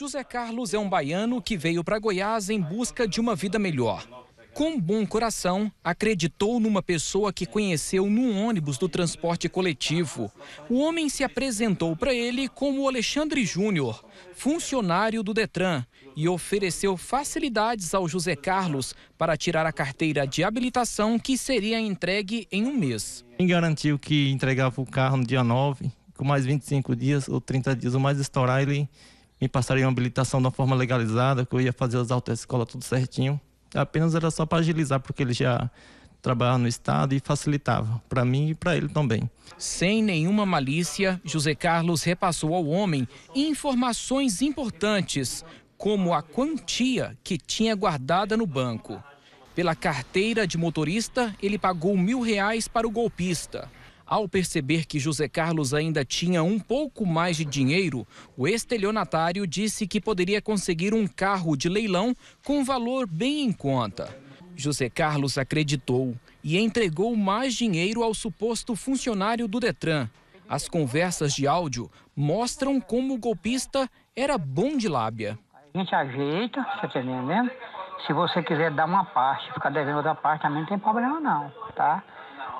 José Carlos é um baiano que veio para Goiás em busca de uma vida melhor. Com bom coração, acreditou numa pessoa que conheceu num ônibus do transporte coletivo. O homem se apresentou para ele como Alexandre Júnior, funcionário do Detran, e ofereceu facilidades ao José Carlos para tirar a carteira de habilitação que seria entregue em um mês. Quem garantiu que entregava o carro no dia 9, com mais 25 dias ou 30 dias ou mais estourar, ele me passaria uma habilitação de uma forma legalizada, que eu ia fazer as altas escola tudo certinho. Apenas era só para agilizar, porque ele já trabalhava no estado e facilitava para mim e para ele também. Sem nenhuma malícia, José Carlos repassou ao homem informações importantes, como a quantia que tinha guardada no banco. Pela carteira de motorista, ele pagou mil reais para o golpista. Ao perceber que José Carlos ainda tinha um pouco mais de dinheiro, o estelionatário disse que poderia conseguir um carro de leilão com valor bem em conta. José Carlos acreditou e entregou mais dinheiro ao suposto funcionário do Detran. As conversas de áudio mostram como o golpista era bom de lábia. A gente ajeita, você tá entendendo? Se você quiser dar uma parte, ficar devendo outra parte, também não tem problema não, tá?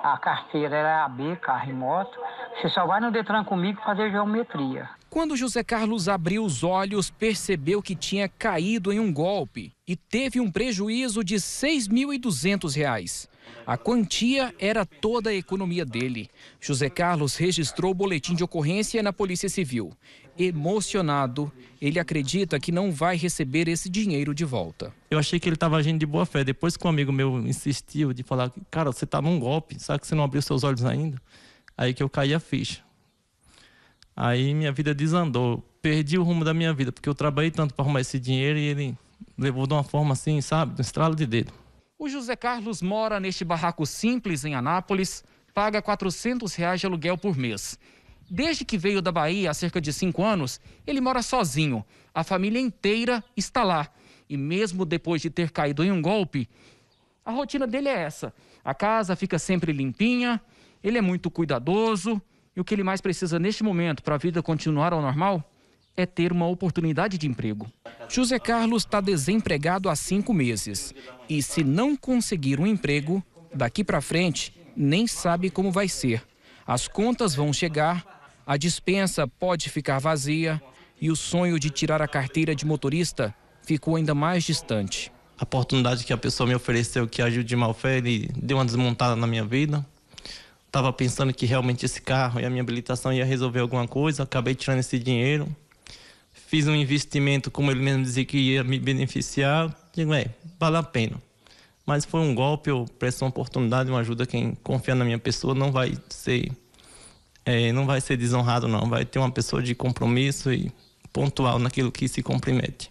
a carteira era AB, carro e moto. Você só vai no Detran comigo fazer geometria. Quando José Carlos abriu os olhos, percebeu que tinha caído em um golpe e teve um prejuízo de R$ 6.200. A quantia era toda a economia dele. José Carlos registrou o boletim de ocorrência na Polícia Civil. Emocionado, ele acredita que não vai receber esse dinheiro de volta. Eu achei que ele estava agindo de boa fé. Depois que um amigo meu insistiu de falar, cara, você está num golpe, sabe que você não abriu seus olhos ainda? Aí que eu caí a ficha. Aí minha vida desandou. Perdi o rumo da minha vida, porque eu trabalhei tanto para arrumar esse dinheiro e ele levou de uma forma assim, sabe? Um estralo de dedo. O José Carlos mora neste barraco simples em Anápolis, paga R$ 400 reais de aluguel por mês. Desde que veio da Bahia há cerca de cinco anos, ele mora sozinho. A família inteira está lá. E mesmo depois de ter caído em um golpe, a rotina dele é essa. A casa fica sempre limpinha, ele é muito cuidadoso. E o que ele mais precisa neste momento para a vida continuar ao normal é ter uma oportunidade de emprego. José Carlos está desempregado há cinco meses e, se não conseguir um emprego, daqui para frente nem sabe como vai ser. As contas vão chegar, a dispensa pode ficar vazia e o sonho de tirar a carteira de motorista ficou ainda mais distante. A oportunidade que a pessoa me ofereceu que ajude mal fé, ele deu uma desmontada na minha vida. Tava pensando que realmente esse carro e a minha habilitação ia resolver alguma coisa, acabei tirando esse dinheiro fiz um investimento, como ele mesmo dizia que ia me beneficiar, digo, é, vale a pena. Mas foi um golpe, eu presto uma oportunidade, uma ajuda, quem confia na minha pessoa não vai ser, é, não vai ser desonrado não, vai ter uma pessoa de compromisso e pontual naquilo que se compromete.